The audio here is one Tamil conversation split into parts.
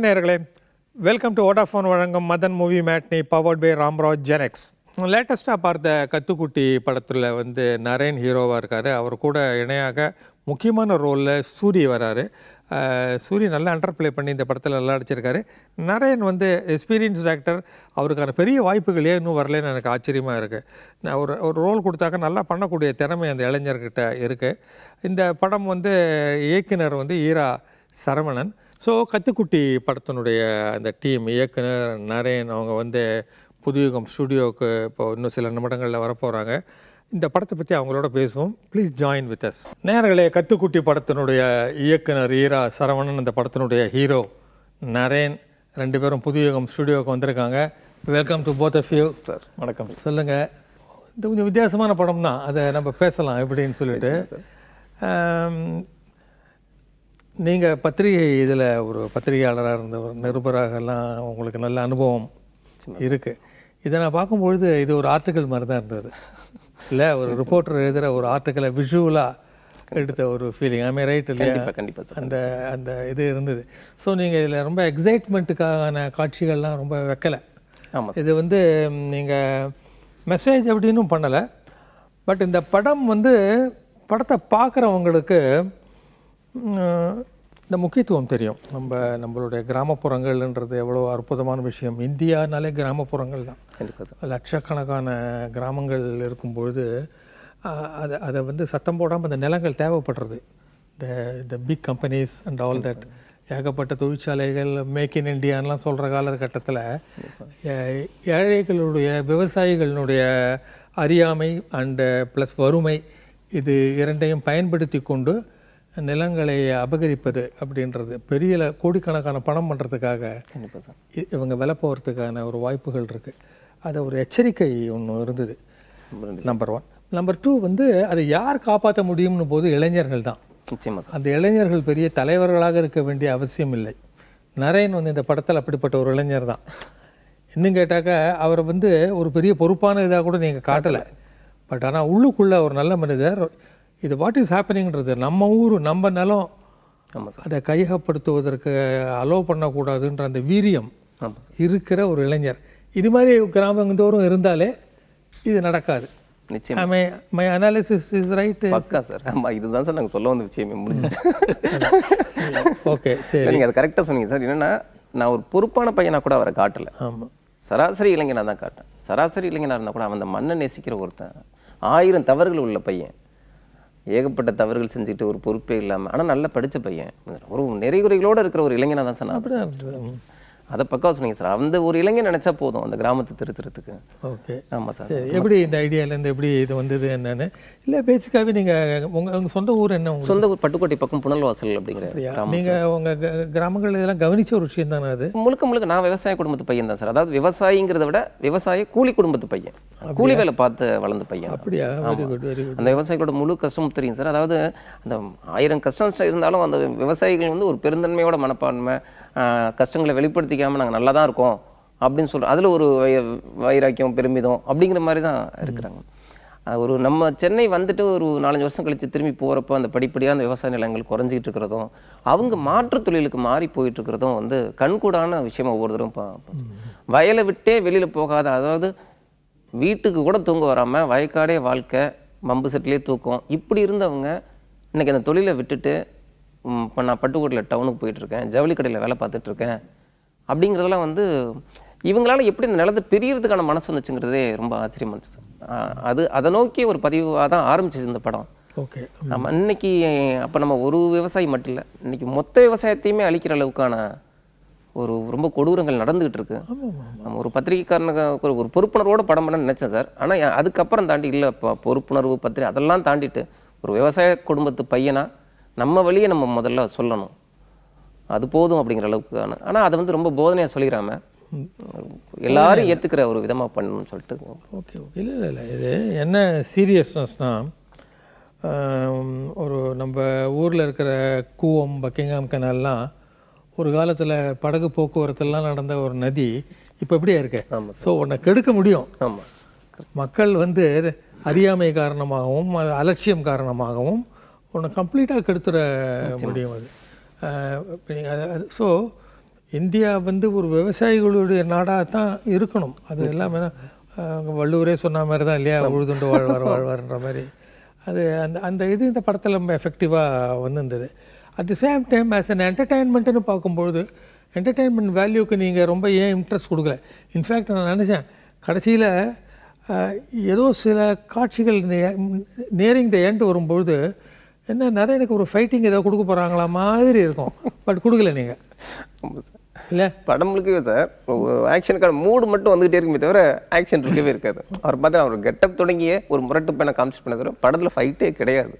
வணக்கம் நேர்களே வெல்கம் டு ஓடாஃபோன் வழங்கும் Madan movie matinee powered by Ramraj ஜெனக்ஸ் லேட்டஸ்ட்டாக பார்த்த கத்துக்குட்டி படத்தில் வந்து நரேன் ஹீரோவாக இருக்கார் அவர் கூட இணையாக முக்கியமான ரோலில் சூரி வராரு சூரி நல்லா அண்டர் பிளே பண்ணி இந்த படத்தில் நல்லா அடிச்சிருக்காரு நரேன் வந்து எக்ஸ்பீரியன்ஸ் ஆக்டர் அவருக்கான பெரிய வாய்ப்புகளே இன்னும் வரலன்னு எனக்கு ஆச்சரியமாக இருக்குது நான் ஒரு ஒரு ரோல் கொடுத்தாக்க நல்லா பண்ணக்கூடிய திறமை அந்த இளைஞர்கிட்ட இருக்குது இந்த படம் வந்து இயக்குனர் வந்து ஈரா சரவணன் ஸோ கத்துக்குட்டி படத்தினுடைய அந்த டீம் இயக்குனர் நரேன் அவங்க வந்து புதுயுகம் ஸ்டுடியோவுக்கு இப்போ இன்னும் சில நிமிடங்களில் வரப்போகிறாங்க இந்த படத்தை பற்றி அவங்களோட பேசுவோம் ப்ளீஸ் ஜாயின் வித் அஸ் நேரங்களே கத்துக்குட்டி படத்தினுடைய இயக்குனர் ஈரா சரவணன் அந்த படத்தினுடைய ஹீரோ நரேன் ரெண்டு பேரும் புதுயுகம் ஸ்டுடியோவுக்கு வந்திருக்காங்க welcome to both of you sir வணக்கம் சொல்லுங்கள் இது கொஞ்சம் வித்தியாசமான படம் தான் அதை நம்ம பேசலாம் எப்படின்னு சொல்லிட்டு நீங்கள் பத்திரிகை இதில் ஒரு பத்திரிகையாளராக இருந்த ஒரு நிருபராகலாம் உங்களுக்கு நல்ல அனுபவம் இருக்குது இதை நான் பார்க்கும்பொழுது இது ஒரு ஆர்டிக்கல் மாதிரி தான் இருந்தது இல்லை ஒரு ரிப்போர்ட்டர் எழுதுகிற ஒரு ஆர்டிக்கலை விஷுவலாக எடுத்த ஒரு ஃபீலிங் மாதிரி ரைட் இல்லையா கண்டிப்பாக அந்த அந்த இது இருந்தது ஸோ நீங்கள் இதில் ரொம்ப எக்ஸைட்மெண்ட்டுக்கான காட்சிகள்லாம் ரொம்ப வைக்கலை ஆமாம் இது வந்து நீங்கள் மெசேஜ் அப்படின்னும் பண்ணலை பட் இந்த படம் வந்து படத்தை பார்க்குறவங்களுக்கு இந்த முக்கியத்துவம் தெரியும் நம்ம நம்மளுடைய கிராமப்புறங்கள்ன்றது எவ்வளோ அற்புதமான விஷயம் இந்தியானாலே கிராமப்புறங்கள் தான் லட்சக்கணக்கான கிராமங்கள் இருக்கும்பொழுது அதை அதை வந்து சத்தம் போடாமல் அந்த நிலங்கள் தேவைப்படுறது the the big companies and all that ஏகப்பட்ட தொழிற்சாலைகள் மேக் இன் இண்டியான்லாம் சொல்கிற காலகட்டத்தில் ஏழைகளுடைய விவசாயிகளினுடைய அறியாமை அண்டு ப்ளஸ் வறுமை இது இரண்டையும் பயன்படுத்தி கொண்டு நிலங்களை அபகரிப்பது அப்படின்றது பெரிய கோடிக்கணக்கான பணம் பண்ணுறதுக்காக கண்டிப்பாக இவங்க வில போகிறதுக்கான ஒரு வாய்ப்புகள் இருக்குது அதை ஒரு எச்சரிக்கை ஒன்று இருந்தது நம்பர் ஒன் நம்பர் டூ வந்து அதை யார் காப்பாற்ற முடியும்னு போது இளைஞர்கள் தான் அந்த இளைஞர்கள் பெரிய தலைவர்களாக இருக்க வேண்டிய அவசியம் இல்லை நரேன் வந்து இந்த படத்தில் அப்படிப்பட்ட ஒரு இளைஞர் தான் இன்னும் கேட்டாக்க அவரை வந்து ஒரு பெரிய பொறுப்பான இதாக கூட நீங்கள் காட்டலை பட் ஆனால் உள்ளுக்குள்ளே ஒரு நல்ல மனிதர் இது வாட் இஸ் ஹேப்பனிங்கிறது நம்ம ஊர் நம்ம நிலம் அதை கையகப்படுத்துவதற்கு அலோவ் பண்ணக்கூடாதுன்ற அந்த வீரியம் இருக்கிற ஒரு இளைஞர் இது மாதிரி கிராமந்தோறும் இருந்தாலே இது நடக்காது மை அனாலிசிஸ் இஸ் சார் ஆமாம் இதுதான் சார் நாங்கள் சொல்ல வந்த விஷயமே ஓகே சரி நீங்கள் கரெக்டாக சொன்னீங்க சார் என்னென்னா நான் ஒரு பொறுப்பான பையனாக கூட அவரை காட்டலை ஆமாம் சராசரி இளைஞனாக தான் காட்டேன் சராசரி இளைஞனாக இருந்தால் கூட அவன் அந்த மண்ணை நேசிக்கிற ஒருத்தன் ஆயிரம் தவறுகள் உள்ள பையன் ஏகப்பட்ட தவறுகள் செஞ்சுக்கிட்டு ஒரு பொறுப்பே இல்லாமல் ஆனால் நல்லா படித்த பையன் ஒரு நெறிகுறைகளோடு இருக்கிற ஒரு இளைஞனாக தான் சொன்னான் அதை பக்கம் சொன்னீங்க சார் அந்த ஒரு இளைஞன் நினைச்சா போதும் அந்த கிராமத்தை திருத்துறதுக்கு ஓகே ஆமாம் சார் எப்படி இந்த ஐடியாலேருந்து எப்படி இது வந்தது என்னென்னு இல்லை பேசிக்காவே நீங்கள் உங்கள் உங்கள் சொந்த ஊர் என்ன சொந்த ஊர் பட்டுக்கோட்டை பக்கம் புனல்வாசல் அப்படிங்கிற நீங்கள் உங்கள் கிராமங்கள் இதெல்லாம் கவனிச்ச ஒரு விஷயம் தானே அது முழுக்க முழுக்க நான் விவசாய குடும்பத்து பையன் தான் சார் அதாவது விவசாயிங்கிறத விட விவசாய கூலி குடும்பத்து பையன் கூலி வேலை பார்த்து வளர்ந்த பையன் அப்படியா அந்த விவசாயிகளோட முழு கஷ்டம் தெரியும் சார் அதாவது அந்த ஆயிரம் கஷ்டம் இருந்தாலும் அந்த விவசாயிகள் வந்து ஒரு பெருந்தன்மையோட மனப்பான்மை கஷ்டங்களை வெளிப்படுத்திக்காமல் நாங்கள் நல்லா தான் இருக்கோம் அப்படின்னு சொல்கிறோம் அதில் ஒரு வை வைராக்கியம் பெருமிதம் அப்படிங்கிற மாதிரி தான் இருக்கிறாங்க ஒரு நம்ம சென்னை வந்துட்டு ஒரு நாலஞ்சு வருஷம் கழித்து திரும்பி போகிறப்போ அந்த படிப்படியாக அந்த விவசாய நிலங்கள் குறைஞ்சிக்கிட்டு இருக்கிறதும் அவங்க மாற்றுத் தொழிலுக்கு மாறி போயிட்டு இருக்கிறதும் வந்து கண்கூடான விஷயம் ஒவ்வொரு தடவும் வயலை விட்டே வெளியில் போகாத அதாவது வீட்டுக்கு கூட தூங்க வராமல் வயக்காடே வாழ்க்கை மம்பு செட்டிலே தூக்கம் இப்படி இருந்தவங்க இன்றைக்கி அந்த தொழிலை விட்டுட்டு இப்போ நான் பட்டுக்கோட்டையில் டவுனுக்கு போயிட்டுருக்கேன் ஜவுளி கடையில் வேலை பார்த்துட்ருக்கேன் அப்படிங்கிறதெல்லாம் வந்து இவங்களால எப்படி இந்த நிலத்தை பிரியறதுக்கான மனசு வந்துச்சுங்கிறதே ரொம்ப ஆச்சரியமாக இருந்துச்சு அது அதை நோக்கி ஒரு பதிவாக தான் ஆரம்பிச்சிச்சு இந்த படம் ஓகே நம்ம இன்னைக்கு அப்போ நம்ம ஒரு விவசாயி மட்டும் இல்லை இன்னைக்கு மொத்த விவசாயத்தையுமே அழிக்கிற அளவுக்கான ஒரு ரொம்ப கொடூரங்கள் நடந்துகிட்டு இருக்கு நம்ம ஒரு பத்திரிகைக்காரனுக்கு ஒரு ஒரு பொறுப்புணர்வோட படம் பண்ண நினச்சேன் சார் ஆனால் அதுக்கப்புறம் தாண்டி இல்லை பொறுப்புணர்வு பத்திரிகை அதெல்லாம் தாண்டிட்டு ஒரு விவசாய குடும்பத்து பையனாக நம்ம வழியை நம்ம முதல்ல சொல்லணும் அது போதும் அப்படிங்கிற அளவுக்கான ஆனால் அதை வந்து ரொம்ப போதனையாக சொல்லிக்கிறாம எல்லாரும் ஏற்றுக்கிற ஒரு விதமாக பண்ணணும்னு சொல்லிட்டு ஓகே ஓகே இல்லை இல்லை இல்லை இது என்ன சீரியஸ்னஸ்னால் ஒரு நம்ம ஊரில் இருக்கிற கூவம் பக்கிங்காம் கனல்லாம் ஒரு காலத்தில் படகு போக்குவரத்துலாம் நடந்த ஒரு நதி இப்போ இப்படியே இருக்கு ஸோ உன்னை கெடுக்க முடியும் ஆமாம் மக்கள் வந்து அறியாமை காரணமாகவும் அலட்சியம் காரணமாகவும் உன்னை கம்ப்ளீட்டாக கெடுத்துட முடியும் அது ஸோ இந்தியா வந்து ஒரு விவசாயிகளுடைய நாடாக தான் இருக்கணும் அது எல்லாமே தான் வள்ளுவரே சொன்ன மாதிரி தான் இல்லையா உழுதுண்டு வாழ்வார் வாழ்வார்ன்ற மாதிரி அது அந்த அந்த இது இந்த படத்தில் ரொம்ப எஃபெக்டிவாக வந்திருந்தது at the same time as an என்டர்டைன்மெண்ட்டுன்னு பார்க்கும்பொழுது என்டர்டைன்மெண்ட் வேல்யூக்கு நீங்கள் ரொம்ப ஏன் இன்ட்ரெஸ்ட் கொடுக்கல இன்ஃபேக்ட் நான் நினச்சேன் கடைசியில் ஏதோ சில காட்சிகள் நேரிங் த எண்ட் வரும்பொழுது என்ன நிறைய எனக்கு ஒரு ஃபைட்டிங் ஏதாவது கொடுக்க போகிறாங்களா மாதிரி இருக்கும் பட் கொடுக்கல நீங்கள் இல்லை படம் முழுக்கவே சார் ஆக்ஷனுக்கான மூடு மட்டும் வந்துகிட்டே இருக்குமே தவிர ஆக்ஷன் இருக்கவே இருக்காது அவர் பார்த்தா அவர் கெட்டப் தொடங்கிய ஒரு முரட்டு பண்ண காமிச்சு பண்ண தவிர படத்தில் ஃபைட்டே கிடையாது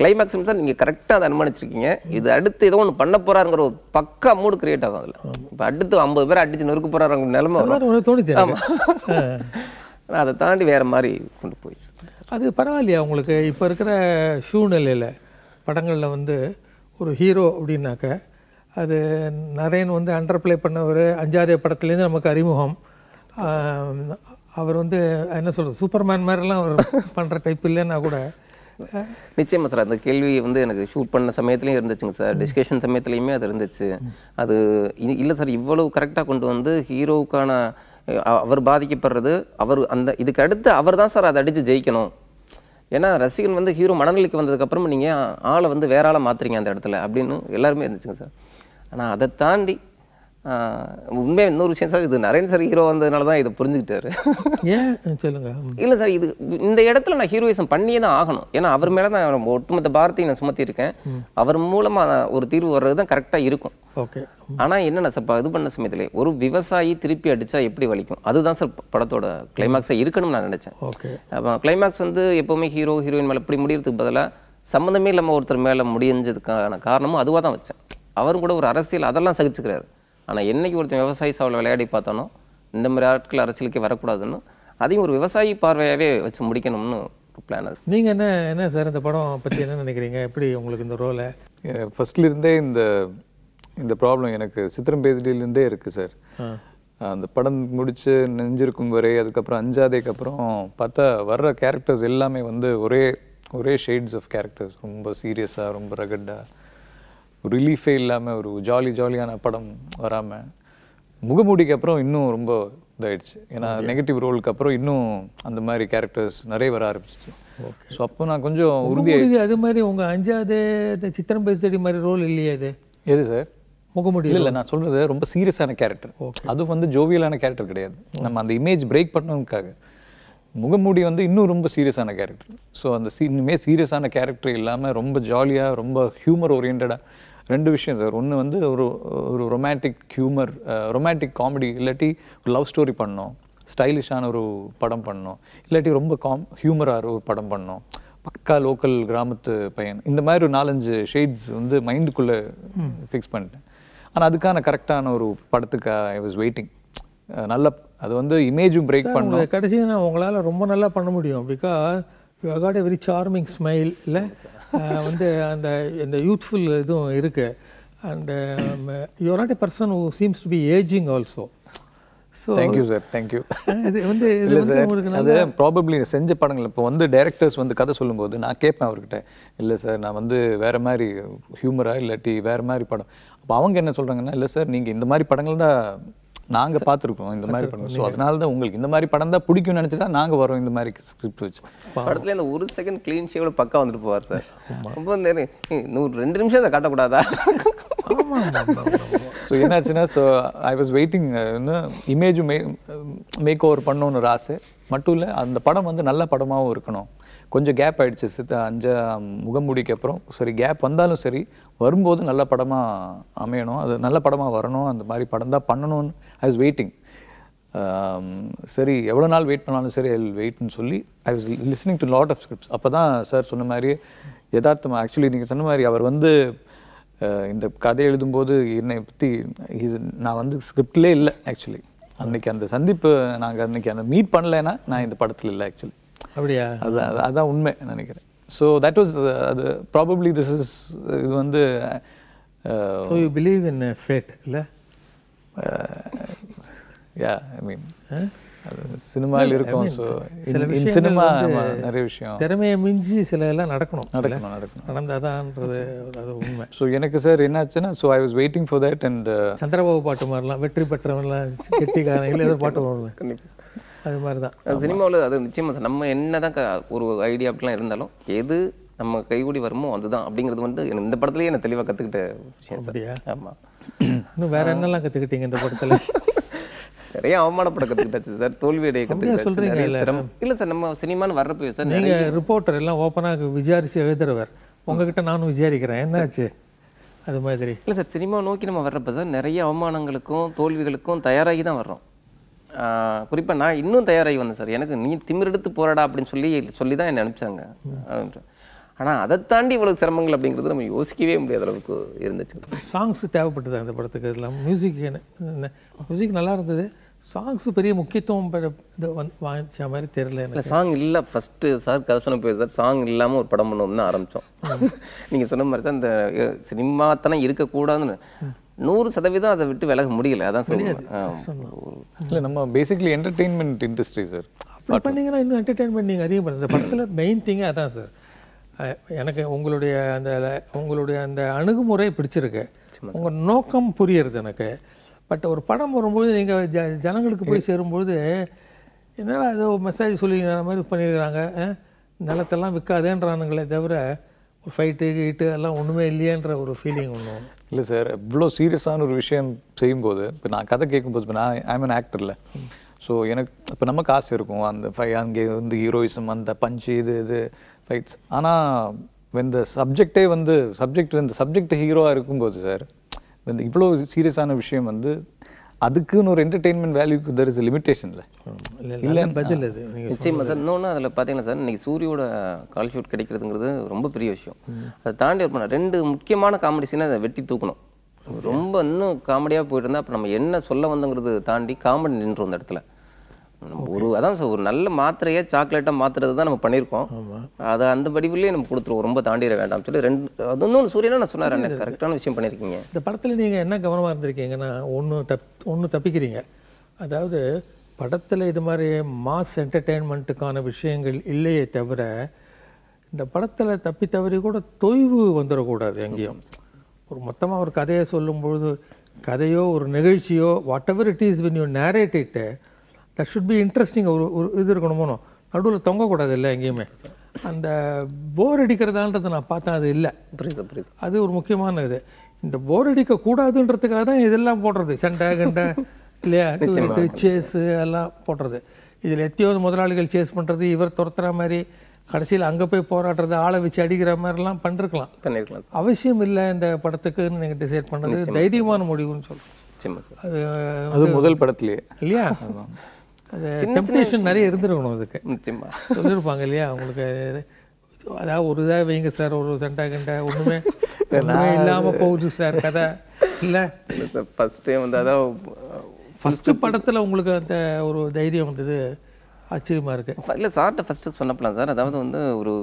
கிளைமேக்ஸ் சார் நீங்கள் கரெக்டாக அதை அனுமானிச்சிருக்கீங்க இது அடுத்து ஏதோ ஒன்று பண்ண போகிறாருங்கிற ஒரு பக்கா மூடு கிரியேட் ஆகும் அதில் இப்போ அடுத்து ஐம்பது பேர் அடிச்சு நொறுக்க போகிறாருங்கிற நிலமை தோணுது ஆமாம் அதை தாண்டி வேறு மாதிரி கொண்டு அது பரவாயில்லையா உங்களுக்கு இப்போ இருக்கிற சூழ்நிலையில் படங்களில் வந்து ஒரு ஹீரோ அப்படின்னாக்க அது நரேன் வந்து அண்டர் ப்ளே பண்ணவர் அஞ்சாதே படத்துலேருந்து நமக்கு அறிமுகம் அவர் வந்து என்ன சொல்கிறது சூப்பர்மேன் மாதிரிலாம் அவர் பண்ணுற டைப் இல்லைன்னா கூட நிச்சயமாக சார் அந்த கேள்வி வந்து எனக்கு ஷூட் பண்ண சமயத்துலேயும் இருந்துச்சுங்க சார் டிஸ்கஷன் சமயத்துலேயுமே அது இருந்துச்சு அது இல்லை சார் இவ்வளவு கரெக்டாக கொண்டு வந்து ஹீரோவுக்கான அவர் பாதிக்கப்படுறது அவர் அந்த இதுக்கு அடுத்து அவர் தான் சார் அதை அடித்து ஜெயிக்கணும் ஏன்னா ரசிகன் வந்து ஹீரோ மனநிலைக்கு வந்ததுக்கப்புறமா நீங்கள் ஆளை வந்து வேற ஆளை மாற்றுறீங்க அந்த இடத்துல அப்படின்னு எல்லாருமே இருந்துச்சுங்க சார் ஆனால் அதை தாண்டி உண்மையாக இன்னொரு விஷயம் சார் இது நரேன் சார் ஹீரோ வந்ததுனால தான் இதை புரிஞ்சுக்கிட்டாரு ஏன் சொல்லுங்க இல்லை சார் இது இந்த இடத்துல நான் ஹீரோயிசம் பண்ணியே தான் ஆகணும் ஏன்னா அவர் மேலே தான் ஒட்டுமொத்த பாரத்தையும் நான் சுமத்தியிருக்கேன் அவர் மூலமாக ஒரு தீர்வு வர்றது தான் கரெக்டாக இருக்கும் ஓகே ஆனால் என்னென்ன சார் இது பண்ண சமயத்தில் ஒரு விவசாயி திருப்பி அடித்தா எப்படி வலிக்கும் அதுதான் சார் படத்தோட கிளைமேக்ஸாக இருக்கணும்னு நான் நினச்சேன் ஓகே அப்போ கிளைமேக்ஸ் வந்து எப்போவுமே ஹீரோ ஹீரோயின் மேலே இப்படி முடியறதுக்கு பதிலாக சம்மந்தமே இல்லாமல் ஒருத்தர் மேலே முடிஞ்சதுக்கான காரணமும் அதுவாக தான் வச்சேன் அவரும் கூட ஒரு அரசியல் அதெல்லாம் சகிச்சுக்கிறாரு ஆனால் என்றைக்கு ஒருத்தன் விவசாயி சாவில் விளையாடி பார்த்தானோ இந்த மாதிரி ஆட்கள் அரசியலுக்கு வரக்கூடாதுன்னு அதையும் ஒரு விவசாயி பார்வையாகவே வச்சு முடிக்கணும்னு பிளான் நீங்கள் என்ன என்ன சார் இந்த படம் பற்றி என்ன நினைக்கிறீங்க எப்படி உங்களுக்கு இந்த ரோலை ஃபஸ்ட்லேருந்தே இந்த இந்த ப்ராப்ளம் எனக்கு சித்திரம் பேசிட்டிலேருந்தே இருக்குது சார் அந்த படம் முடித்து நெஞ்சிருக்கும் வரை அதுக்கப்புறம் அஞ்சாதைக்கு அப்புறம் பார்த்தா வர்ற கேரக்டர்ஸ் எல்லாமே வந்து ஒரே ஒரே ஷேட்ஸ் ஆஃப் கேரக்டர்ஸ் ரொம்ப சீரியஸாக ரொம்ப ரகட்டாக ஒரு ரிலீஃபே இல்லாமல் ஒரு ஜாலி ஜாலியான படம் வராமல் முகமூடிக்கு அப்புறம் இன்னும் ரொம்ப இதாகிடுச்சு ஏன்னா நெகட்டிவ் ரோலுக்கு அப்புறம் இன்னும் அந்த மாதிரி கேரக்டர்ஸ் நிறைய வர ஆரம்பிச்சிச்சு ஸோ அப்போ நான் கொஞ்சம் உறுதியாக அது மாதிரி உங்கள் அஞ்சாவது சித்திரம் பேசடி மாதிரி ரோல் இல்லையா அது எது சார் முகமூடி இல்லை நான் சொல்கிறது ரொம்ப சீரியஸான கேரக்டர் அதுவும் வந்து ஜோவியலான கேரக்டர் கிடையாது நம்ம அந்த இமேஜ் பிரேக் பண்ணணுக்காக முகமூடி வந்து இன்னும் ரொம்ப சீரியஸான கேரக்டர் ஸோ அந்த சீ இனிமேல் சீரியஸான கேரக்டர் இல்லாமல் ரொம்ப ஜாலியாக ரொம்ப ஹியூமர் ஓரியன்டாக ரெண்டு விஷயம் சார் ஒன்று வந்து ஒரு ஒரு ரொமான்டிக் ஹியூமர் ரொமான்டிக் காமெடி இல்லாட்டி ஒரு லவ் ஸ்டோரி பண்ணோம் ஸ்டைலிஷான ஒரு படம் பண்ணோம் இல்லாட்டி ரொம்ப காம் ஹியூமராக ஒரு படம் பண்ணோம் பக்கா லோக்கல் கிராமத்து பையன் இந்த மாதிரி ஒரு நாலஞ்சு ஷேட்ஸ் வந்து மைண்டுக்குள்ளே ஃபிக்ஸ் பண்ணிட்டேன் ஆனால் அதுக்கான கரெக்டான ஒரு படத்துக்கு ஐ வாஸ் வெயிட்டிங் நல்ல அது வந்து இமேஜும் பிரேக் பண்ணுவோம் கடைசியாக உங்களால் ரொம்ப நல்லா பண்ண முடியும் because you got a very charming smile இல்லை வந்து அந்த இந்த யூத்ஃபுல் இதுவும் இருக்குது and you not a person who seems to be ageing also so thank you sir thank you இது வந்து இல்லை சார் அது ப்ராபப்ளி செஞ்ச படங்கள் இப்போ வந்து டேரக்டர்ஸ் வந்து கதை சொல்லும்போது நான் கேட்பேன் அவர்கிட்ட இல்லை சார் நான் வந்து வேறு மாதிரி ஹியூமராக இல்லாட்டி வேறு மாதிரி படம் அப்போ அவங்க என்ன சொல்கிறாங்கன்னா இல்லை சார் நீங்கள் இந்த மாதிரி படங்கள் தான் நாங்கள் பார்த்துருக்கோம் இந்த மாதிரி படம் ஸோ அதனால தான் உங்களுக்கு இந்த மாதிரி படம் தான் பிடிக்கும்னு நினச்சி தான் நாங்கள் வரோம் இந்த மாதிரி ஸ்கிரிப்ட் வச்சு படத்தில் இந்த ஒரு செகண்ட் க்ளீன் ஷேவில் பக்கா வந்துட்டு போவார் சார் ரொம்ப நேரம் நூறு ரெண்டு நிமிஷம் அதை காட்டக்கூடாதா ஸோ என்னாச்சுன்னா ஸோ ஐ வாஸ் வெயிட்டிங் இமேஜும் மேக் ஓவர் பண்ணணும்னு ஒரு ஆசை மட்டும் இல்லை அந்த படம் வந்து நல்ல படமாகவும் இருக்கணும் கொஞ்சம் கேப் ஆகிடுச்சு சித்த அஞ்சா முகமூடிக்கு அப்புறம் சரி கேப் வந்தாலும் சரி வரும்போது நல்ல படமாக அமையணும் அது நல்ல படமாக வரணும் அந்த மாதிரி படம் தான் பண்ணணும்னு ஐ வாஸ் வெயிட்டிங் சரி எவ்வளோ நாள் வெயிட் பண்ணாலும் சரி ஐ வெயிட்னு சொல்லி I was listening to lot of scripts அப்போ தான் சார் சொன்ன மாதிரி யதார்த்தமாக ஆக்சுவலி நீங்கள் சொன்ன மாதிரி அவர் வந்து இந்த கதை எழுதும்போது என்னை பற்றி இது நான் வந்து ஸ்கிரிப்டிலே இல்லை ஆக்சுவலி அன்றைக்கி அந்த சந்திப்பு நாங்கள் அன்றைக்கி அந்த மீட் பண்ணலைன்னா நான் இந்த படத்தில் இல்லை ஆக்சுவலி அப்படியா அதான் அதான் உண்மை நினைக்கிறேன் ஸோ தட் வாஸ் அது ப்ராபப்ளி திஸ் இஸ் இது வந்து so you believe in fate இல்லை யா ஐ மீன் சினிமாவில் இருக்கும் ஸோ சில சினிமா நிறைய விஷயம் திறமையை மிஞ்சி சில எல்லாம் நடக்கணும் நடக்கணும் நடக்கணும் நடந்தாதான்றது அது உண்மை ஸோ எனக்கு சார் என்னாச்சுன்னா so I was waiting for that and Chandrababu பாட்டு மாதிரிலாம் வெற்றி பெற்றவன்லாம் கெட்டிக்காரன் இல்லை ஏதோ பாட்டு வருவேன் அது மாதிரி தான் சினிமாவில் அது நிச்சயமாக நம்ம என்ன தான் ஒரு ஐடியா அப்படிலாம் இருந்தாலும் எது நம்ம கைகூடி வருமோ அதுதான் அப்படிங்கிறது வந்து இந்த படத்துலேயே என்ன தெளிவாக கற்றுக்கிட்ட விஷயம் சரியா ஆமாம் இன்னும் வேற என்னெல்லாம் கற்றுக்கிட்டீங்க இந்த படத்தில் நிறைய அவமானப்பட கற்றுக்கிட்டாச்சு சார் தோல்வியடைய கற்றுக்கிட்டு சொல்கிறீங்க இல்லை இல்லை சார் நம்ம சினிமான்னு வர்றப்போ சார் நீங்கள் ரிப்போர்ட்டர் எல்லாம் ஓப்பனாக விசாரித்து எழுதுறவர் உங்ககிட்ட நானும் விசாரிக்கிறேன் என்னாச்சு அது மாதிரி இல்லை சார் சினிமா நோக்கி நம்ம வர்றப்ப சார் நிறைய அவமானங்களுக்கும் தோல்விகளுக்கும் தயாராகி தான் வர்றோம் குறிப்பாக நான் இன்னும் தயாராகி வந்தேன் சார் எனக்கு நீ திமிரெடுத்து போராடா அப்படின்னு சொல்லி சொல்லி தான் என்னை அனுப்பிச்சாங்க ஆனால் அதை தாண்டி இவ்வளோ சிரமங்கள் அப்படிங்கிறது நம்ம யோசிக்கவே முடியாத அளவுக்கு இருந்துச்சு சாங்ஸ் தேவைப்பட்டது அந்த படத்துக்கு எல்லாம் மியூசிக் மியூசிக் நல்லா இருந்தது சாங்ஸ் பெரிய முக்கியத்துவம் வாங்கிச்ச மாதிரி தெரியல இல்லை சாங் இல்லை ஃபஸ்ட்டு சார் கதசனம் போய் சார் சாங் இல்லாமல் ஒரு படம் பண்ணணும் தான் ஆரம்பித்தோம் நீங்கள் சொன்ன மாதிரி சார் இந்த சினிமாத்தனம் இருக்கக்கூடாதுன்னு நூறு சதவீதம் அதை விட்டு விலக முடியல அதான் இல்லை நம்ம பேசிக்லி என்டர்டெயின்மெண்ட் இண்டஸ்ட்ரி சார் அப்படி பண்ணீங்கன்னா இன்னும் என்டர்டெயின்மெண்ட் நீங்கள் அதிகம் பண்ணுறது இந்த படத்தில் மெயின் திங்கே அதான் சார் எனக்கு உங்களுடைய அந்த உங்களுடைய அந்த அணுகுமுறை பிடிச்சிருக்கு உங்கள் நோக்கம் புரியுறது எனக்கு பட் ஒரு படம் வரும்போது நீங்கள் ஜ ஜனங்களுக்கு போய் சேரும்பொழுது என்னென்னா ஏதோ மெசேஜ் சொல்லி மாதிரி பண்ணியிருக்கிறாங்க நிலத்தெல்லாம் விற்காதேன்றானுங்களே தவிர ஒரு ஃபைட்டு ஹீட்டு எல்லாம் ஒன்றுமே இல்லையன்ற ஒரு ஃபீலிங் ஒன்று இல்லை சார் இவ்வளோ சீரியஸான ஒரு விஷயம் செய்யும்போது இப்போ நான் கதை கேட்கும்போது இப்போ நான் ஐம் ஆக்டர் ஆக்டரில் ஸோ எனக்கு இப்போ நமக்கு ஆசை இருக்கும் அந்த ஃபை அங்கே வந்து ஹீரோயிசம் அந்த பஞ்சு இது இது ஃபைட்ஸ் ஆனால் இந்த சப்ஜெக்டே வந்து சப்ஜெக்ட் இந்த சப்ஜெக்ட் ஹீரோவாக இருக்கும்போது சார் இந்த இவ்வளோ சீரியஸான விஷயம் வந்து அதுக்குன்னு ஒரு என்டர்டெயின்மெண்ட் வேல்யூக்கு தர் இஸ் லிமிட்டேஷனில் இல்லை பதில் அது நிச்சயமாக சார் இன்னொன்று அதில் பார்த்தீங்கன்னா சார் இன்றைக்கி சூரியோட கால் ஷூட் கிடைக்கிறதுங்கிறது ரொம்ப பெரிய விஷயம் அதை தாண்டி ஒரு ரெண்டு முக்கியமான காமெடி சீனை அதை வெட்டி தூக்கணும் ரொம்ப இன்னும் காமெடியாக போயிட்டு இருந்தால் அப்போ நம்ம என்ன சொல்ல வந்தோங்கிறது தாண்டி காமெடி நின்று அந்த இடத்துல நம்ம ஒரு அதான் சார் ஒரு நல்ல மாத்திரையே சாக்லேட்டாக மாற்றுறது தான் நம்ம பண்ணியிருக்கோம் அதை அந்த படிப்புலேயே நம்ம கொடுத்துருவோம் ரொம்ப தாண்டிட வேண்டாம் சொல்லி ரெண்டு அது ஒன்று சூரியனா நான் சொன்னார் கரெக்டான விஷயம் பண்ணியிருக்கீங்க இந்த படத்தில் நீங்கள் என்ன கவனமாக இருந்திருக்கீங்கன்னா ஒன்று தப் ஒன்று தப்பிக்கிறீங்க அதாவது படத்தில் இது மாதிரி மாஸ் என்டர்டெயின்மெண்ட்டுக்கான விஷயங்கள் இல்லையே தவிர இந்த படத்தில் தப்பி தவறி கூட தொய்வு வந்துடக்கூடாது எங்கேயும் ஒரு மொத்தமாக ஒரு கதையை சொல்லும்பொழுது கதையோ ஒரு நிகழ்ச்சியோ whatever it is when you narrate it that should be interesting ஒரு ஒரு இது இருக்கணுமோனோ நடுவில் தொங்கக்கூடாது இல்லை எங்கேயுமே அந்த போர் அடிக்கிறதான்றதை நான் பார்த்தேன் அது இல்லை புரியுது புரியுது அது ஒரு முக்கியமான இது இந்த போர் அடிக்கக்கூடாதுன்றதுக்காக தான் இதெல்லாம் போடுறது சண்டை கண்டை இல்லையா டூ சேஸு எல்லாம் போடுறது இதில் எத்தையோ முதலாளிகள் சேஸ் பண்ணுறது இவர் துரத்துற மாதிரி கடைசியில் அங்கே போய் போராடுறது ஆளை வச்சு அடிக்கிற மாதிரிலாம் பண்ணிருக்கலாம் பண்ணிருக்கலாம் அவசியம் இல்லை இந்த படத்துக்குன்னு நீங்கள் டிசைட் பண்ணது தைரியமான முடிவுன்னு சொல்லுவோம் அது அது முதல் படத்துலேயே இல்லையா அது டெம்ப்டேஷன் நிறைய இருந்துருக்கணும் அதுக்கு நிச்சயமாக சொல்லியிருப்பாங்க இல்லையா அவங்களுக்கு அதாவது ஒரு இதாக வைங்க சார் ஒரு சண்டை கண்டை ஒன்றுமே இல்லாமல் போகுது சார் கதை இல்லை சார் ஃபஸ்ட் டைம் வந்து அதான் ஃபஸ்ட்டு படத்தில் உங்களுக்கு அந்த ஒரு தைரியம் வந்தது ஆச்சரியமாக இருக்குது இல்லை சார்கிட்ட ஃபஸ்ட்டு சொன்னப்பலாம் சார் அதாவது வந்து ஒரு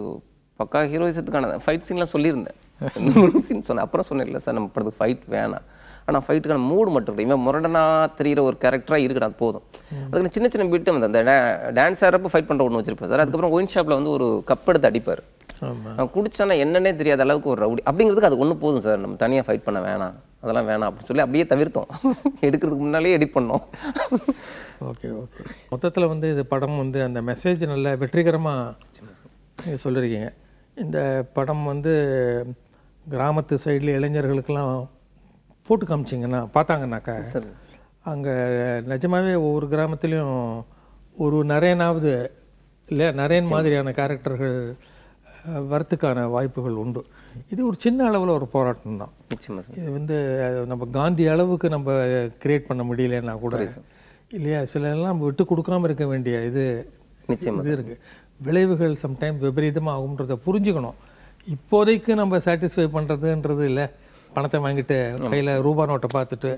பக்கா ஹீரோயிசத்துக்கான ஃபைட் சீன்லாம் சொல்லியிருந்தேன் சொன்னேன் அப்புறம் சொன்னேன் இல்லை சார் நம்ம படத்துக்கு ஃபைட் வேணாம் ஆனால் ஃபைட்டுக்கான மூடு மட்டும் இல்லை இவன் முரடனாக தெரிகிற ஒரு கேரக்டராக இருக்கடா போதும் அதுக்கு சின்ன சின்ன பீட்டு வந்து அந்த டான்ஸ் ஆகிறப்ப ஃபைட் பண்ணுற ஒன்று வச்சிருப்பேன் சார் அதுக்கப்புறம் ஒயின் ஷாப்பில் வந்து ஒரு கப் எடுத்து அடிப்பார் குடிச்சானா என்னன்னே தெரியாத அளவுக்கு ஒரு ரவுடி அப்படிங்கிறதுக்கு அது ஒன்று போதும் சார் நம்ம தனியாக ஃபைட் பண்ண வேணாம் அதெல்லாம் வேணாம் அப்படின்னு சொல்லி அப்படியே தவிர்த்தோம் எடுக்கிறதுக்கு முன்னாலே எடிட் பண்ணோம் ஓகே ஓகே மொத்தத்தில் வந்து இது படம் வந்து அந்த மெசேஜ் நல்ல வெற்றிகரமாக சொல்லியிருக்கீங்க இந்த படம் வந்து கிராமத்து சைடில் இளைஞர்களுக்கெல்லாம் போட்டு காமிச்சிங்கன்னா பார்த்தாங்கன்னாக்கா அங்கே நிஜமாகவே ஒவ்வொரு கிராமத்துலேயும் ஒரு நரேனாவது இல்லை நரேன் மாதிரியான கேரக்டர்கள் வரத்துக்கான வாய்ப்புகள் உண்டு இது ஒரு சின்ன அளவில் ஒரு போராட்டம் தான் இது வந்து நம்ம காந்தி அளவுக்கு நம்ம கிரியேட் பண்ண முடியலன்னா கூட இல்லையா சில எல்லாம் விட்டு கொடுக்காம இருக்க வேண்டிய இது இது இருக்குது விளைவுகள் சம்டைம்ஸ் விபரீதமாக ஆகுன்றதை புரிஞ்சுக்கணும் இப்போதைக்கு நம்ம சாட்டிஸ்ஃபை பண்ணுறதுன்றது இல்லை பணத்தை வாங்கிட்டு கையில் ரூபா நோட்டை பார்த்துட்டு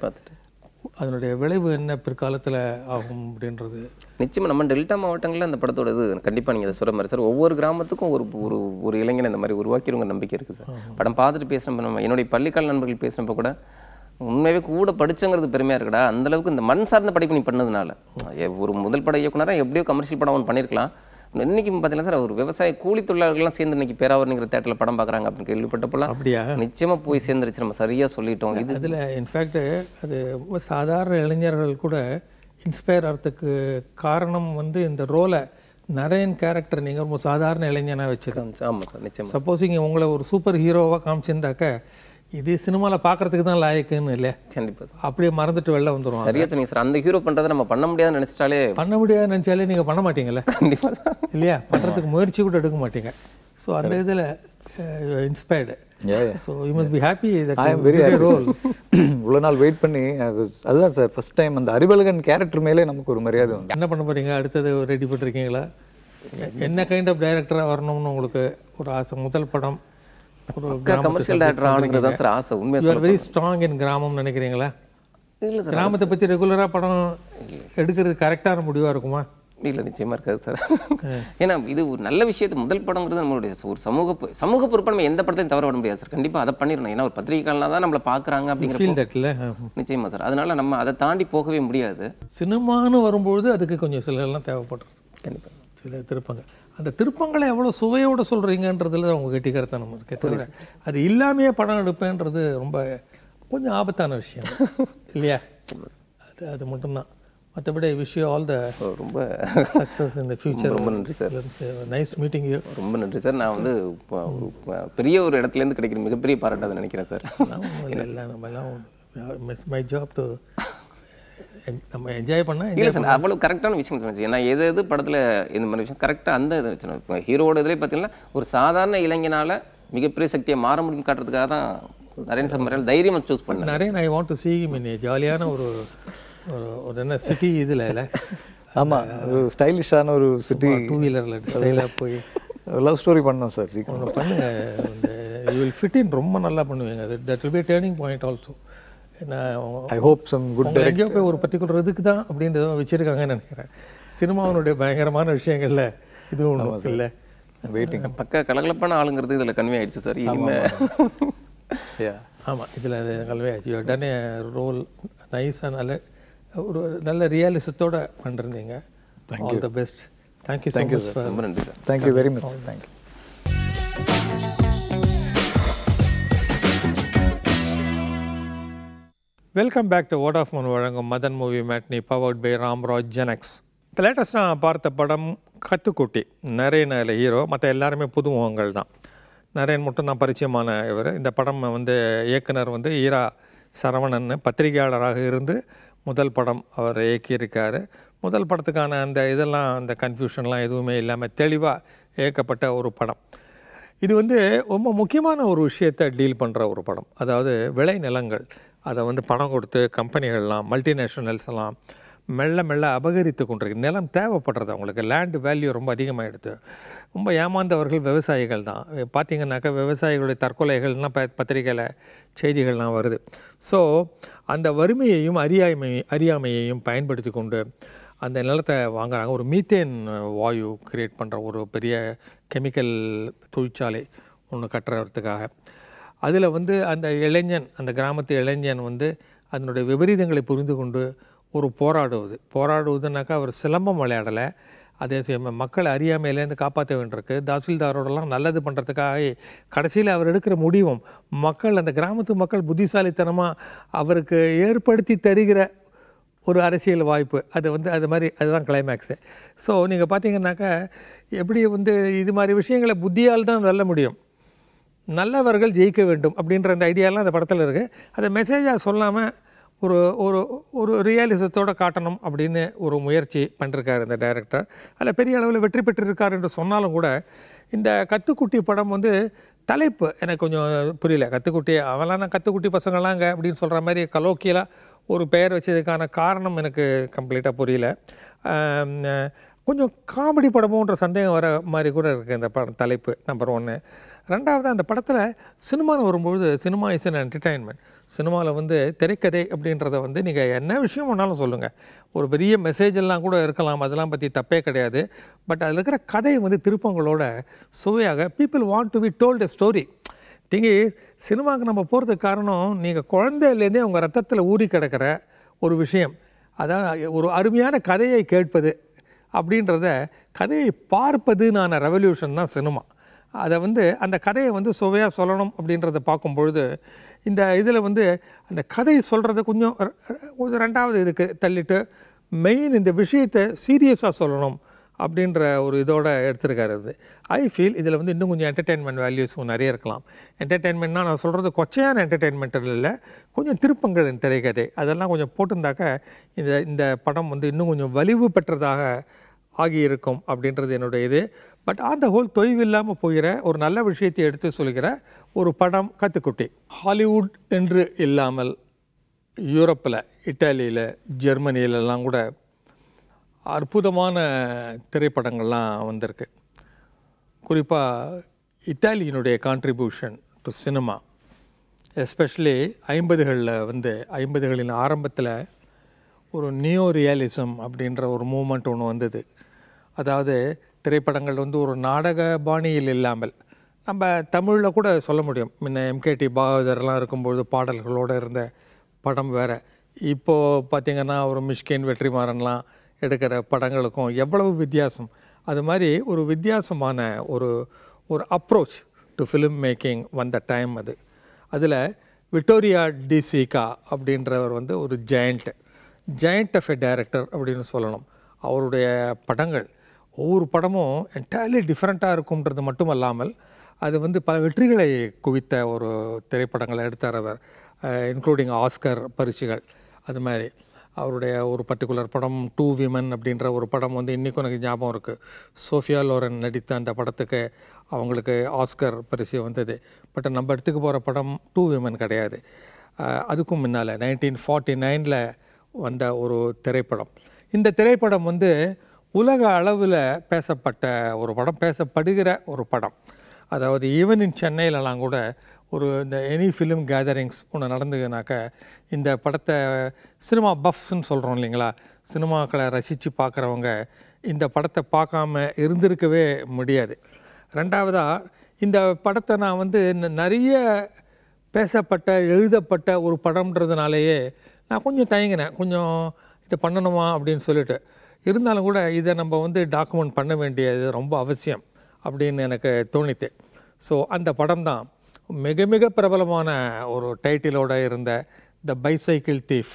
அதனுடைய விளைவு என்ன பிற்காலத்தில் ஆகும் அப்படின்றது நிச்சயமாக நம்ம டெல்டா மாவட்டங்களில் அந்த படத்தோட இது கண்டிப்பாக நீங்கள் சொல்கிற மாதிரி சார் ஒவ்வொரு கிராமத்துக்கும் ஒரு ஒரு ஒரு இளைஞன் இந்த மாதிரி உருவாக்கிறவங்க நம்பிக்கை இருக்குது சார் படம் பார்த்துட்டு பேசுகிறப்ப நம்ம என்னுடைய பள்ளிக்கால நண்பர்கள் பேசுகிறப்ப கூட உண்மையாகவே கூட படித்தங்கிறது பெருமையாக இருக்குடா அந்தளவுக்கு இந்த மண் சார்ந்த படிப்பு நீ பண்ணதுனால ஒரு முதல் பட இயக்குனராக எப்படியோ கமர்ஷியல் படம் ஒன்று பண்ணியிருக்கலாம் இன்னைக்கு பார்த்தீங்கன்னா சார் ஒரு விவசாய கூலி தொழிலாளர்கள்லாம் சேர்ந்து இன்னைக்கு பேராவரணிங்கிற தேட்டரில் படம் பார்க்குறாங்க அப்படின்னு கேள்விப்பட்டப்பெல்லாம் அப்படியா நிச்சயமாக போய் சேர்ந்துருச்சு நம்ம சரியாக சொல்லிட்டோம் இது அதில் இன்ஃபேக்ட் அது சாதாரண இளைஞர்கள் கூட இன்ஸ்பயர் ஆகிறதுக்கு காரணம் வந்து இந்த ரோலை நரேன் கேரக்டர் நீங்கள் ரொம்ப சாதாரண இளைஞனாக வச்சுருக்காங்க ஆமாம் சார் நிச்சயம் சப்போஸ் இங்கே உங்களை ஒரு சூப்பர் ஹீரோவாக காமிச்சிருந்தாக்க இது சினிமாவில் பார்க்கறதுக்கு தான் லாயக்குன்னு இல்லையா கண்டிப்பாக அப்படியே மறந்துட்டு வெளில வந்துடும் சரியா சொன்னீங்க சார் அந்த ஹீரோ பண்ணுறத நம்ம பண்ண முடியாது நினச்சாலே பண்ண முடியாது நினச்சாலே நீங்கள் பண்ண மாட்டீங்கல்ல கண்டிப்பாக இல்லையா பண்ணுறதுக்கு முயற்சி கூட எடுக்க மாட்டீங்க ஸோ அந்த இதில் inspired so you must be happy very role இவ்வளோ நாள் வெயிட் பண்ணி அதுதான் சார் ஃபஸ்ட் டைம் அந்த அறிவழகன் கேரக்டர் மேலே நமக்கு ஒரு மரியாதை உண்டு என்ன பண்ண போகிறீங்க அடுத்தது ரெடி பண்ணிருக்கீங்களா என்ன கைண்ட் ஆஃப் டைரக்டராக வரணும்னு உங்களுக்கு ஒரு ஆசை முதல் படம் கமர்ஷியல் டேரக்டர் ஆகணுங்கிறது தான் சார் ஆசை உண்மை யூஆர் வெரி ஸ்ட்ராங் இன் கிராமம்னு நினைக்கிறீங்களா இல்லை சார் கிராமத்தை பற்றி ரெகுலராக படம் எடுக்கிறது கரெக்டான முடிவாக இருக்குமா இல்லை நிச்சயமாக இருக்காது சார் ஏன்னா இது ஒரு நல்ல விஷயத்து முதல் படங்கிறது நம்மளுடைய ஒரு சமூக சமூக பொறுப்பை நம்ம எந்த படத்தையும் தவற விட முடியாது சார் கண்டிப்பாக அதை பண்ணிடணும் ஏன்னா ஒரு பத்திரிகைகள்லாம் தான் நம்மளை பார்க்குறாங்க அப்படிங்கிற நிச்சயமாக சார் அதனால நம்ம அதை தாண்டி போகவே முடியாது சினிமான்னு வரும்பொழுது அதுக்கு கொஞ்சம் சிலர்லாம் தேவைப்படுறது கண்டிப்பாக சில திருப்பங்கள் அந்த திருப்பங்களை எவ்வளோ சுவையோடு சொல்கிறீங்கன்றதுல அவங்க கெட்டிக்கிறத்தனம் இருக்கே தவிர அது இல்லாமையே படம் எடுப்பேன்றது ரொம்ப கொஞ்சம் ஆபத்தான விஷயம் இல்லையா அது அது மட்டும்தான் மற்றபடி விஷ் யூ ஆல் த ரொம்ப சக்ஸஸ் இந்த ஃபியூச்சர் ரொம்ப நன்றி சார் நைஸ் மீட்டிங் யூ ரொம்ப நன்றி சார் நான் வந்து பெரிய ஒரு இடத்துலேருந்து கிடைக்கிற மிகப்பெரிய பாராட்டாக நினைக்கிறேன் சார் இல்லை நம்ம மிஸ் மை ஜாப் டு நம்ம என்ஜாய் பண்ணால் இல்லை சார் அவ்வளோ கரெக்டான விஷயம் சொன்னச்சு ஏன்னா எது எது படத்தில் இந்த மாதிரி விஷயம் கரெக்டாக அந்த இது வச்சுருந்தோம் இப்போ ஹீரோட இதிலே பார்த்தீங்கன்னா ஒரு சாதாரண இளைஞனால் மிகப்பெரிய சக்தியை மாற முடியும் காட்டுறதுக்காக தான் நிறைய சம்மரியால் தைரியமாக சூஸ் பண்ணேன் நிறைய ஐ வாண்ட் டு சீ மீன் ஜாலியான ஒரு ஒரு என்ன சிட்டி இதில் இல்லை ஆமாம் ஒரு ஸ்டைலிஷான ஒரு சிட்டி டூ வீலரில் ஸ்டைலாக போய் லவ் ஸ்டோரி பண்ணோம் சார் சீக்கிரம் பண்ணுங்கள் யூ வில் ஃபிட் இன் ரொம்ப நல்லா பண்ணுவீங்க that will be turning point also I hope some good எங்கேயோ போய் ஒரு பர்டிகுலர் இதுக்கு தான் அப்படின்றத வச்சுருக்காங்கன்னு நினைக்கிறேன் சினிமாவினுடைய பயங்கரமான விஷயங்களில் இது ஒன்றும் இல்லை வெயிட்டிங் பக்க கலகலப்பான ஆளுங்கிறது இதில் கன்வே ஆயிடுச்சு சார் இனிமேல் ஆமாம் இதில் கல்வே ஆச்சு உடனே ரோல் நைஸாக நல்ல ஒரு நல்ல ரியாலிசத்தோடு பண்ணிருந்தீங்க all the best thank you thank you ரொம்ப நன்றி sir thank you very much thank you welcome back to Vodafone வழங்கும் Madan movie matinee powered by Ramraj ஜெனக்ஸ் இப்போ லேட்டஸ்ட் நான் பார்த்த படம் கத்துக்குட்டி நரேன் அதில் ஹீரோ மற்ற எல்லாருமே புதுமுகங்கள் தான் நரேன் மட்டும் தான் பரிச்சயமான இவர் இந்த படம் வந்து இயக்குனர் வந்து ஈரா சரவணன் பத்திரிகையாளராக இருந்து முதல் படம் அவர் இயக்கியிருக்கார் முதல் படத்துக்கான அந்த இதெல்லாம் அந்த கன்ஃபியூஷன்லாம் எதுவுமே இல்லாமல் தெளிவாக இயக்கப்பட்ட ஒரு படம் இது வந்து ரொம்ப முக்கியமான ஒரு விஷயத்தை டீல் பண்ணுற ஒரு படம் அதாவது விளை நிலங்கள் அதை வந்து பணம் கொடுத்து கம்பெனிகள்லாம் மல்டிநேஷ்னல்ஸ் எல்லாம் மெல்ல மெல்ல அபகரித்து கொண்டிருக்கு நிலம் தேவைப்படுறது அவங்களுக்கு லேண்டு வேல்யூ ரொம்ப அதிகமாகிடுது ரொம்ப ஏமாந்தவர்கள் விவசாயிகள் தான் பார்த்திங்கனாக்கா விவசாயிகளுடைய தற்கொலைகள்லாம் ப பத்திரிகையில் செய்திகள்லாம் வருது ஸோ அந்த வறுமையையும் அறியாமை அறியாமையையும் பயன்படுத்தி கொண்டு அந்த நிலத்தை வாங்குகிறாங்க ஒரு மீத்தேன் வாயு கிரியேட் பண்ணுற ஒரு பெரிய கெமிக்கல் தொழிற்சாலை ஒன்று கட்டுறதுக்காக அதில் வந்து அந்த இளைஞன் அந்த கிராமத்து இளைஞன் வந்து அதனுடைய விபரீதங்களை புரிந்து கொண்டு ஒரு போராடுவது போராடுவதுனாக்கா அவர் சிலம்பம் விளையாடலை அதே சமயம் மக்கள் அறியாமையிலேருந்து காப்பாற்ற வேண்டியிருக்கு தாசில்தாரோடலாம் நல்லது பண்ணுறதுக்காக கடைசியில் அவர் எடுக்கிற முடிவும் மக்கள் அந்த கிராமத்து மக்கள் புத்திசாலித்தனமாக அவருக்கு ஏற்படுத்தி தருகிற ஒரு அரசியல் வாய்ப்பு அது வந்து அது மாதிரி அதுதான் கிளைமேக்ஸு ஸோ நீங்கள் பார்த்தீங்கன்னாக்கா எப்படி வந்து இது மாதிரி விஷயங்களை புத்தியால் தான் வெல்ல முடியும் நல்லவர்கள் ஜெயிக்க வேண்டும் அப்படின்ற அந்த ஐடியாலாம் அந்த படத்தில் இருக்குது அதை மெசேஜாக சொல்லாமல் ஒரு ஒரு ஒரு ரியாலிசத்தோடு காட்டணும் அப்படின்னு ஒரு முயற்சி பண்ணிருக்காரு இந்த டைரக்டர் அதில் பெரிய அளவில் வெற்றி பெற்றிருக்கார் என்று சொன்னாலும் கூட இந்த கத்துக்குட்டி படம் வந்து தலைப்பு எனக்கு கொஞ்சம் புரியல கத்துக்குட்டி அவெல்லாம் நான் கத்துக்குட்டி பசங்களாங்க அப்படின்னு சொல்கிற மாதிரி கலோக்கியலாக ஒரு பெயர் வச்சதுக்கான காரணம் எனக்கு கம்ப்ளீட்டாக புரியல கொஞ்சம் காமெடி படமுன்ற சந்தேகம் வர மாதிரி கூட இருக்குது இந்த படம் தலைப்பு நம்பர் ஒன்று ரெண்டாவது அந்த படத்தில் சினிமாவில் வரும்பொழுது சினிமா இஸ் அண்ட் என்டர்டைன்மெண்ட் சினிமாவில் வந்து திரைக்கதை அப்படின்றத வந்து நீங்கள் என்ன விஷயம் வேணாலும் சொல்லுங்கள் ஒரு பெரிய மெசேஜ் எல்லாம் கூட இருக்கலாம் அதெல்லாம் பற்றி தப்பே கிடையாது பட் அதில் இருக்கிற கதை வந்து திருப்பங்களோட சுவையாக people want to be told a story திங்கி சினிமாவுக்கு நம்ம போகிறதுக்கு காரணம் நீங்கள் குழந்தையிலேருந்தே உங்கள் ரத்தத்தில் ஊறி கிடக்கிற ஒரு விஷயம் அதான் ஒரு அருமையான கதையை கேட்பது அப்படின்றத கதையை பார்ப்பதுனான ரெவல்யூஷன் தான் சினிமா அதை வந்து அந்த கதையை வந்து சுவையாக சொல்லணும் அப்படின்றத பார்க்கும் பொழுது இந்த இதில் வந்து அந்த கதை சொல்கிறத கொஞ்சம் கொஞ்சம் ரெண்டாவது இதுக்கு தள்ளிட்டு மெயின் இந்த விஷயத்தை சீரியஸாக சொல்லணும் அப்படின்ற ஒரு இதோட எடுத்திருக்காரு அது ஐ ஃபீல் இதில் வந்து இன்னும் கொஞ்சம் என்டர்டெயின்மெண்ட் வேல்யூஸும் நிறைய இருக்கலாம் என்டர்டெயின்மெண்ட்னால் நான் சொல்கிறது கொச்சையான என்டர்டெயின்மெண்ட்டில் இல்லை கொஞ்சம் திருப்பங்கள் திரைக்கதை அதெல்லாம் கொஞ்சம் போட்டிருந்தாக்க இந்த இந்த படம் வந்து இன்னும் கொஞ்சம் வலிவு பெற்றதாக ஆகியிருக்கும் அப்படின்றது என்னுடைய இது பட் ஆன் த ஹோல் இல்லாமல் போகிற ஒரு நல்ல விஷயத்தை எடுத்து சொல்கிற ஒரு படம் கத்துக்குட்டி ஹாலிவுட் என்று இல்லாமல் யூரோப்பில் இட்டாலியில் ஜெர்மனியிலலாம் கூட அற்புதமான திரைப்படங்கள்லாம் வந்திருக்கு குறிப்பாக இத்தாலியினுடைய கான்ட்ரிபியூஷன் டு சினிமா எஸ்பெஷலி ஐம்பதுகளில் வந்து ஐம்பதுகளின் ஆரம்பத்தில் ஒரு நியோ ரியாலிசம் அப்படின்ற ஒரு மூமெண்ட் ஒன்று வந்தது அதாவது திரைப்படங்கள் வந்து ஒரு நாடக பாணியில் இல்லாமல் நம்ம தமிழில் கூட சொல்ல முடியும் முன்ன எம்கேடி பாகவதர்லாம் இருக்கும்பொழுது பாடல்களோடு இருந்த படம் வேறு இப்போது பார்த்திங்கன்னா ஒரு மிஷ்கின் வெற்றிமாறன்லாம் எடுக்கிற படங்களுக்கும் எவ்வளவு வித்தியாசம் அது மாதிரி ஒரு வித்தியாசமான ஒரு ஒரு அப்ரோச் டு ஃபிலிம் மேக்கிங் வந்த டைம் அது அதில் விக்டோரியா டி சீகா அப்படின்றவர் வந்து ஒரு giant giant of a director அப்படின்னு சொல்லணும் அவருடைய படங்கள் ஒவ்வொரு படமும் என்டையர்லி டிஃப்ரெண்ட்டாக இருக்கும்ன்றது மட்டும் அல்லாமல் அது வந்து பல வெற்றிகளை குவித்த ஒரு திரைப்படங்களை எடுத்தார் அவர் இன்க்ளூடிங் ஆஸ்கர் பரிசுகள் அது மாதிரி அவருடைய ஒரு பர்டிகுலர் படம் டூ விமன் அப்படின்ற ஒரு படம் வந்து இன்றைக்கும் எனக்கு ஞாபகம் இருக்குது சோஃபியா லோரன் நடித்த அந்த படத்துக்கு அவங்களுக்கு ஆஸ்கர் பரிசு வந்தது பட் நம்ம இடத்துக்கு போகிற படம் டூ விமன் கிடையாது அதுக்கும் முன்னால் நைன்டீன் ஃபார்ட்டி நைனில் வந்த ஒரு திரைப்படம் இந்த திரைப்படம் வந்து உலக அளவில் பேசப்பட்ட ஒரு படம் பேசப்படுகிற ஒரு படம் அதாவது ஈவன் இன் சென்னையிலலாம் கூட ஒரு இந்த எனி ஃபிலிம் கேதரிங்ஸ் ஒன்று நடந்ததுனாக்க இந்த படத்தை சினிமா பஃப்ஸ்ன்னு சொல்கிறோம் இல்லைங்களா சினிமாக்களை ரசித்து பார்க்குறவங்க இந்த படத்தை பார்க்காம இருந்திருக்கவே முடியாது ரெண்டாவதாக இந்த படத்தை நான் வந்து நிறைய பேசப்பட்ட எழுதப்பட்ட ஒரு படம்ன்றதுனாலேயே நான் கொஞ்சம் தயங்கினேன் கொஞ்சம் இதை பண்ணணுமா அப்படின்னு சொல்லிட்டு இருந்தாலும் கூட இதை நம்ம வந்து டாக்குமெண்ட் பண்ண வேண்டியது ரொம்ப அவசியம் அப்படின்னு எனக்கு தோணித்து ஸோ அந்த படம் தான் மிக மிக பிரபலமான ஒரு டைட்டிலோடு இருந்த த பைசைக்கிள் தீஃப்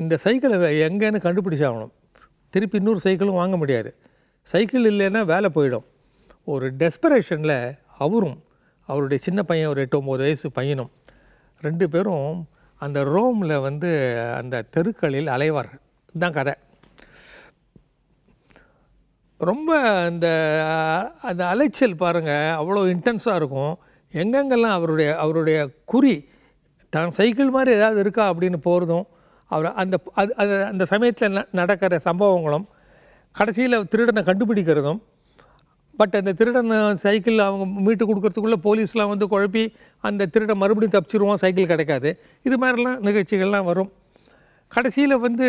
இந்த சைக்கிளை எங்கேன்னு கண்டுபிடிச்சாகணும் திருப்பி இன்னொரு சைக்கிளும் வாங்க முடியாது சைக்கிள் இல்லைன்னா வேலை போயிடும் ஒரு டெஸ்பரேஷனில் அவரும் அவருடைய சின்ன பையன் ஒரு எட்டு ஒம்பது வயசு பையனும் ரெண்டு பேரும் அந்த ரோமில் வந்து அந்த தெருக்களில் அலைவார்கள் இதுதான் கதை ரொம்ப அந்த அந்த அலைச்சல் பாருங்கள் அவ்வளோ இன்டென்ஸாக இருக்கும் எங்கெங்கெல்லாம் அவருடைய அவருடைய குறி தான் சைக்கிள் மாதிரி ஏதாவது இருக்கா அப்படின்னு போகிறதும் அவர் அந்த அது அது அந்த சமயத்தில் நடக்கிற சம்பவங்களும் கடைசியில் திருடனை கண்டுபிடிக்கிறதும் பட் அந்த திருடனை சைக்கிள் அவங்க மீட்டு கொடுக்கறதுக்குள்ளே போலீஸ்லாம் வந்து குழப்பி அந்த திருடன் மறுபடியும் தப்பிச்சிருவோம் சைக்கிள் கிடைக்காது இது மாதிரிலாம் நிகழ்ச்சிகள்லாம் வரும் கடைசியில் வந்து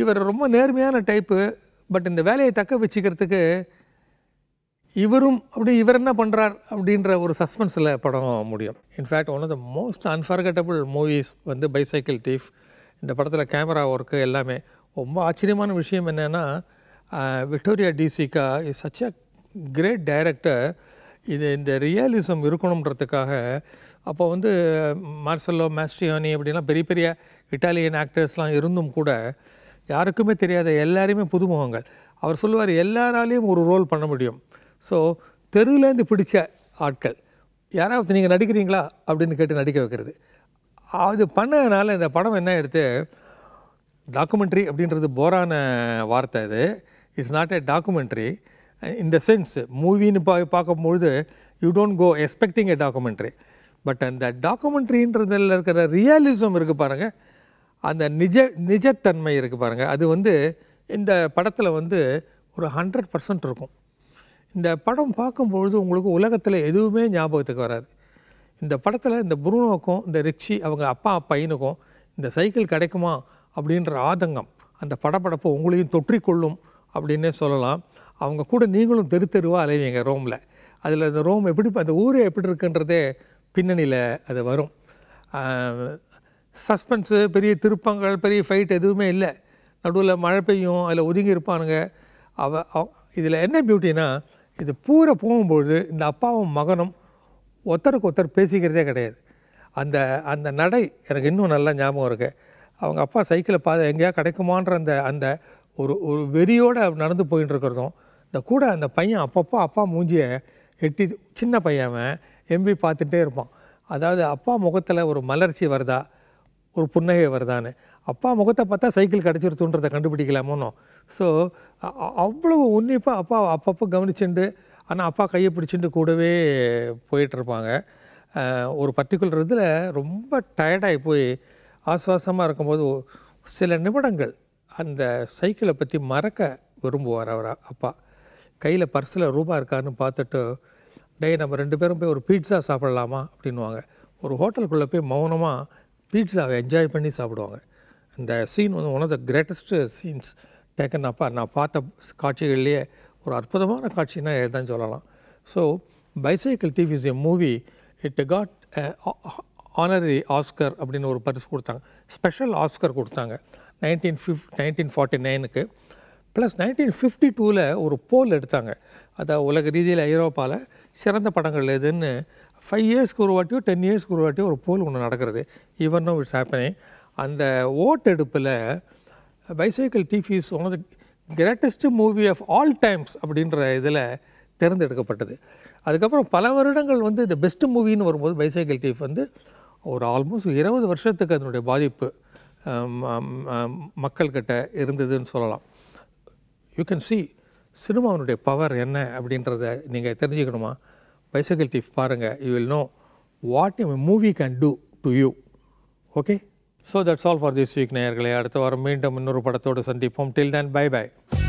இவர் ரொம்ப நேர்மையான டைப்பு பட் இந்த வேலையை தக்க வச்சுக்கிறதுக்கு இவரும் அப்படி இவர் என்ன பண்ணுறார் அப்படின்ற ஒரு சஸ்பென்ஸில் படம் முடியும் in fact one of the most unforgettable movies வந்து பைசைக்கிள் டீஃப் இந்த படத்தில் கேமரா ஒர்க்கு எல்லாமே ரொம்ப ஆச்சரியமான விஷயம் என்னென்னா Vittorio De Sica is such a great director இது இந்த ரியலிசம் இருக்கணுன்றதுக்காக அப்போ வந்து மார்சலோ மேஸ்டியோனி அப்படிலாம் பெரிய பெரிய இட்டாலியன் ஆக்டர்ஸ்லாம் இருந்தும் கூட யாருக்குமே தெரியாத எல்லாரையுமே புதுமுகங்கள் அவர் சொல்லுவார் எல்லாராலேயும் ஒரு ரோல் பண்ண முடியும் ஸோ தெருவிலேருந்து பிடிச்ச ஆட்கள் யாராவது நீங்கள் நடிக்கிறீங்களா அப்படின்னு கேட்டு நடிக்க வைக்கிறது அது பண்ணதுனால இந்த படம் என்ன எடுத்து டாக்குமெண்ட்ரி அப்படின்றது போரான வார்த்தை இது இட்ஸ் நாட் ஏ டாக்குமெண்ட்ரி இந்த சென்ஸ் மூவின்னு பா பார்க்கும்பொழுது you don't go expecting a documentary but அந்த டாக்குமெண்ட்ரின்றதில் இருக்கிற ரியலிசம் இருக்குது பாருங்கள் அந்த நிஜ நிஜத்தன்மை இருக்குது பாருங்கள் அது வந்து இந்த படத்தில் வந்து ஒரு ஹண்ட்ரட் பர்சன்ட் இருக்கும் இந்த படம் பார்க்கும்பொழுது உங்களுக்கு உலகத்தில் எதுவுமே ஞாபகத்துக்கு வராது இந்த படத்தில் இந்த புருனோக்கும் இந்த ரிக்ஷி அவங்க அப்பா பையனுக்கும் இந்த சைக்கிள் கிடைக்குமா அப்படின்ற ஆதங்கம் அந்த படப்படப்பை உங்களையும் தொற்றிக்கொள்ளும் அப்படின்னே சொல்லலாம் அவங்க கூட நீங்களும் தெரு தெருவாக அலைவீங்க ரோமில் அதில் அந்த ரோம் எப்படி அந்த ஊர் எப்படி இருக்குன்றதே பின்னணியில் அது வரும் சஸ்பென்ஸு பெரிய திருப்பங்கள் பெரிய ஃபைட் எதுவுமே இல்லை நடுவில் மழை பெய்யும் அதில் ஒதுங்கி இருப்பானுங்க அவ இதில் என்ன பியூட்டினா இது பூரை போகும்பொழுது இந்த அப்பாவும் மகனும் ஒருத்தருக்கு ஒருத்தர் பேசிக்கிறதே கிடையாது அந்த அந்த நடை எனக்கு இன்னும் நல்லா ஞாபகம் இருக்குது அவங்க அப்பா சைக்கிளை பாதை எங்கேயா கிடைக்குமான்ற அந்த அந்த ஒரு ஒரு வெறியோடு நடந்து போயின்னு இருக்கிறதும் இந்த கூட அந்த பையன் அப்பப்போ அப்பா மூஞ்சியை எட்டி சின்ன பையன் எம்பி பார்த்துட்டே இருப்பான் அதாவது அப்பா முகத்தில் ஒரு மலர்ச்சி வருதா ஒரு புன்னகை வருதான்னு அப்பா முகத்தை பார்த்தா சைக்கிள் கிடச்சிருச்சுன்றதை கண்டுபிடிக்கலாமோனோ ஸோ அவ்வளவு உன்னிப்பாக அப்பா அப்பப்போ கவனிச்சுண்டு ஆனால் அப்பா கையை பிடிச்சிட்டு கூடவே போயிட்டுருப்பாங்க ஒரு பர்டிகுலர் இதில் ரொம்ப டயர்டாகி போய் ஆஸ்வாசமாக இருக்கும்போது சில நிமிடங்கள் அந்த சைக்கிளை பற்றி மறக்க விரும்புவார் அவர் அப்பா கையில் பர்ஸில் ரூபா இருக்கான்னு பார்த்துட்டு டே நம்ம ரெண்டு பேரும் போய் ஒரு பீட்சா சாப்பிட்லாமா அப்படின்வாங்க ஒரு ஹோட்டலுக்குள்ளே போய் மௌனமாக பீட்ஸாவை என்ஜாய் பண்ணி சாப்பிடுவாங்க இந்த சீன் வந்து one of the greatest scenes taken அப்பா நான் பார்த்த காட்சிகள்லேயே ஒரு அற்புதமான காட்சின்னா எதுதான் சொல்லலாம் so bicycle thief is a movie it got honorary Oscar அப்படின்னு ஒரு பரிசு கொடுத்தாங்க ஸ்பெஷல் ஆஸ்கர் கொடுத்தாங்க நைன்டீன் ஃபிஃப் நைன்டீன் ஃபார்ட்டி நைனுக்கு ப்ளஸ் நைன்டீன் ஃபிஃப்டி டூவில் ஒரு போல் எடுத்தாங்க அதை உலக ரீதியில் ஐரோப்பாவில் சிறந்த படங்கள் எதுன்னு ஃபைவ் இயர்ஸ்க்கு ஒரு வாட்டியோ டென் இயர்ஸ்க்கு ஒரு வாட்டியோ ஒரு போல் ஒன்று நடக்கிறது ஈவன் நோ இட்ஸ் ஹேப்பனிங் அந்த ஓட்டெடுப்பில் bicycle thief is one of the greatest movie of all times அப்படின்ற இதில் தேர்ந்தெடுக்கப்பட்டது அதுக்கப்புறம் பல வருடங்கள் வந்து இந்த பெஸ்ட் மூவின்னு வரும்போது பைசைக்கிள் டீஃப் வந்து ஒரு ஆல்மோஸ்ட் இருபது வருஷத்துக்கு அதனுடைய பாதிப்பு மக்கள்கிட்ட இருந்ததுன்னு சொல்லலாம் யூ கேன் சி சினிமாவினுடைய பவர் என்ன அப்படின்றத நீங்கள் தெரிஞ்சுக்கணுமா பைசைக்கிள் தீஃப் பாருங்கள் you will know what a movie can do to you okay so that's all for this week நேயர்களே அடுத்த வாரம் மீண்டும் இன்னொரு படத்தோடு சந்திப்போம் டில் தேன் பை பை